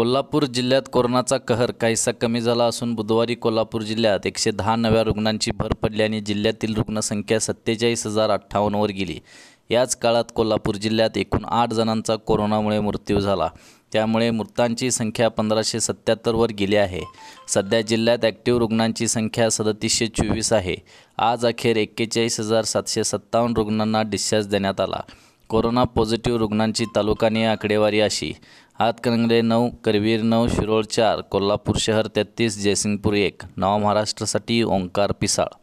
कोल्हापूर जिल्ह्यात कोरोनाचा कहर काहीसा कमी झाला असून बुधवारी कोल्हापूर जिल्ह्यात एकशे दहा नव्या रुग्णांची भर पडल्याने जिल्ह्यातील रुग्णसंख्या सत्तेचाळीस हजार अठ्ठावन्नवर गेली याच काळात कोल्हापूर जिल्ह्यात एकूण आठ जणांचा कोरोनामुळे मृत्यू झाला त्यामुळे मृतांची संख्या पंधराशे सत्याहत्तरवर गेली आहे सध्या जिल्ह्यात ॲक्टिव्ह रुग्णांची संख्या सदतीसशे चोवीस आहे आज अखेर एक्केचाळीस हजार सातशे सत्तावन्न रुग्णांना डिस्चार्ज देण्यात आला कोरोना पॉझिटिव्ह रुग्णांची तालुकाने आकडेवारी अशी हातकणंगले नऊ करवीर नऊ शिरोळ चार कोल्हापूर शहर तेहत्तीस जयसिंगपूर एक नवा महाराष्ट्रासाठी ओंकार पिसाळ